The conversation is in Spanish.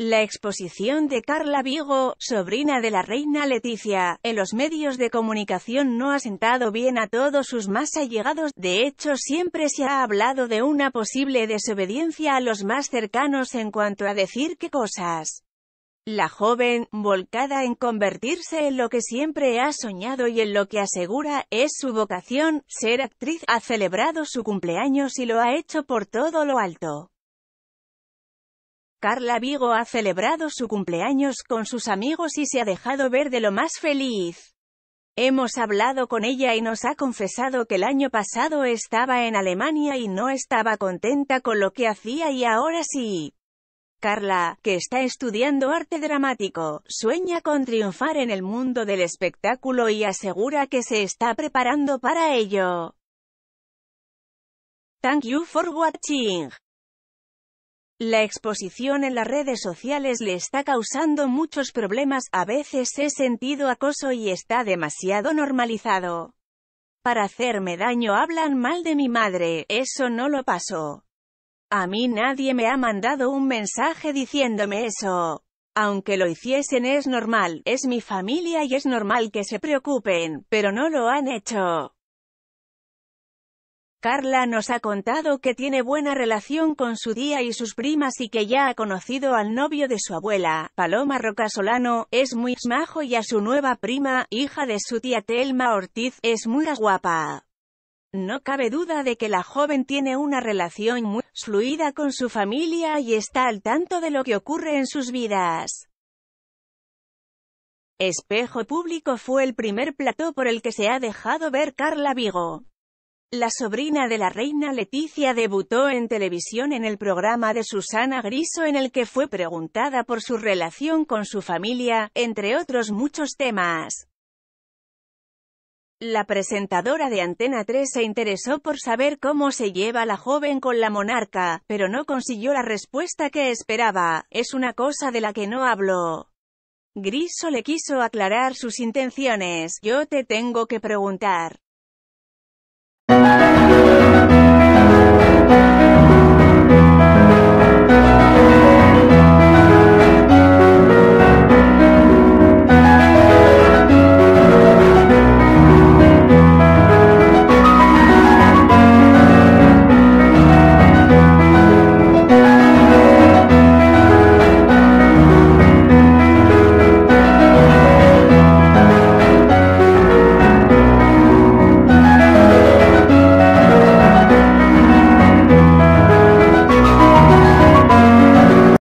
La exposición de Carla Vigo, sobrina de la reina Leticia, en los medios de comunicación no ha sentado bien a todos sus más allegados, de hecho siempre se ha hablado de una posible desobediencia a los más cercanos en cuanto a decir qué cosas. La joven, volcada en convertirse en lo que siempre ha soñado y en lo que asegura es su vocación, ser actriz, ha celebrado su cumpleaños y lo ha hecho por todo lo alto. Carla Vigo ha celebrado su cumpleaños con sus amigos y se ha dejado ver de lo más feliz. Hemos hablado con ella y nos ha confesado que el año pasado estaba en Alemania y no estaba contenta con lo que hacía y ahora sí. Carla, que está estudiando arte dramático, sueña con triunfar en el mundo del espectáculo y asegura que se está preparando para ello. Thank you for watching. La exposición en las redes sociales le está causando muchos problemas, a veces he sentido acoso y está demasiado normalizado. Para hacerme daño hablan mal de mi madre, eso no lo pasó. A mí nadie me ha mandado un mensaje diciéndome eso. Aunque lo hiciesen es normal, es mi familia y es normal que se preocupen, pero no lo han hecho. Carla nos ha contado que tiene buena relación con su tía y sus primas y que ya ha conocido al novio de su abuela, Paloma Roca Solano, es muy majo y a su nueva prima, hija de su tía Telma Ortiz, es muy guapa. No cabe duda de que la joven tiene una relación muy fluida con su familia y está al tanto de lo que ocurre en sus vidas. Espejo Público fue el primer plató por el que se ha dejado ver Carla Vigo. La sobrina de la reina Leticia debutó en televisión en el programa de Susana Griso en el que fue preguntada por su relación con su familia, entre otros muchos temas. La presentadora de Antena 3 se interesó por saber cómo se lleva la joven con la monarca, pero no consiguió la respuesta que esperaba, es una cosa de la que no hablo. Griso le quiso aclarar sus intenciones, yo te tengo que preguntar. Thank you.